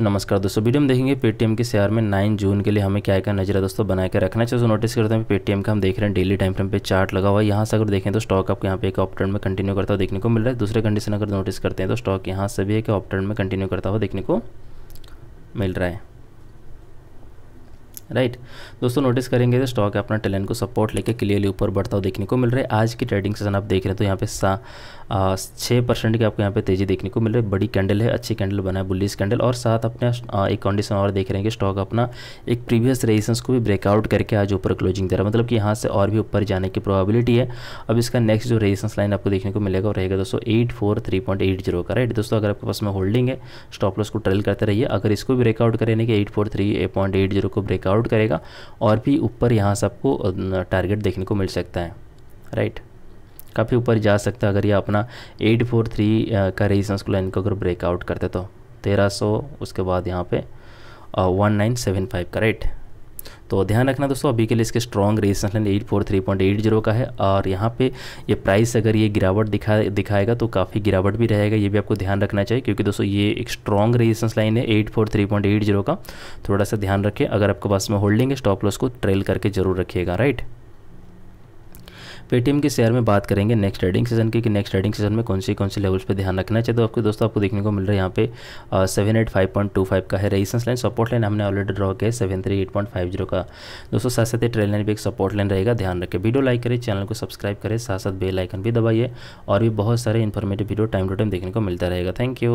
नमस्कार दोस्तों वीडियो में देखेंगे पेटीएम के शेयर में 9 जून के लिए हमें क्या क्या नजर है दोस्तों बनाकर के रखना चाहिए नोटिस करते हैं पेटीएम का हम देख रहे हैं डेली टाइम फ्रेम पे चार्ट लगा हुआ है यहाँ से अगर देखें तो स्टॉक आपको यहाँ पे एक ऑप्टर में कंटिन्यू करता हुआ देखने को मिल रहा है दूसरे कंडीशन अगर नोटिस करते हैं तो स्टॉक यहाँ से भी एक ऑप्टर में कंटिन्यू करता हुआ देखने को मिल रहा है राइट दोस्तों नोटिस करेंगे तो स्टॉक अपना टैलेंट को सपोर्ट लेके क्लियरली ऊपर बढ़ता हुआ देखने को मिल रहा है आज की ट्रेडिंग सेशन आप देख रहे हैं तो यहाँ पे सा छः परसेंट की आपको यहाँ पे तेज़ी देखने को मिल रही है बड़ी कैंडल है अच्छी कैंडल बना है बुलिस कैंडल और साथ अपने एक कंडीशन और देख रहे हैं कि स्टॉक अपना एक प्रीवियस रेजिस्टेंस को भी ब्रेकआउट करके आज ऊपर क्लोजिंग दे रहा है मतलब कि यहाँ से और भी ऊपर जाने की प्रोबेबिलिटी है अब इसका नेक्स्ट जो रेजिस्टेंस लाइन आपको देखने को मिलेगा वो रहेगा दोस्तों eight four three point eight zero का राइट दोस्तों अगर आपके पास में होल्डिंग है स्टॉप लॉस को ट्रेल करते रहिए अगर इसको भी ब्रेकआउट करें यानी कि eight four three point eight zero को ब्रेकआउट करेगा और भी ऊपर यहाँ से आपको टारगेट देखने को मिल सकता है राइट काफ़ी ऊपर जा सकता है अगर ये अपना एट फोर थ्री का रेजिस्टेंस लाइन को अगर ब्रेकआउट करते तो तेरह सौ उसके बाद यहाँ पे वन नाइन सेवन फाइव का रेट तो ध्यान रखना दोस्तों अभी के लिए इसके strong resistance line eight four three point eight zero का है और यहाँ पे ये प्राइस अगर ये गिरावट दिखा दिखाएगा तो काफ़ी गिरावट भी रहेगा ये भी आपको ध्यान रखना चाहिए क्योंकि दोस्तों ये एक स्ट्रॉन्ग रेजिस्टेंस लाइन है eight four three point eight zero का थोड़ा सा ध्यान रखें अगर आपके पास में होल्डिंग है स्टॉप लॉस को ट्रेल करके जरूर रखिएगा राइट पेटीएम के शेयर में बात करेंगे नेक्स्ट ट्रेडिंग सीजन की कि नेक्स्ट ट्रेडिंग सीजन में कौन सी कौन सी लेवल्स पर ध्यान रखना चाहिए तो आपको दोस्तों आपको देखने को मिल रहा है यहाँ पे seven eight five point two five का है रेजिस्टेंस लाइन सपोर्ट लाइन हमने ऑलरेडी ड्रॉ किया है seven three eight point five zero का दोस्तों साथ साथ ट्रेल लाइन भी एक सपोर्ट लाइन रहेगा ध्यान रखें वीडियो लाइक करें चैनल को सब्सक्राइब करें साथ साथ बेल आइकन भी दबाइए और भी बहुत सारे informative video time to time देखने को मिलता रहेगा थैंक यू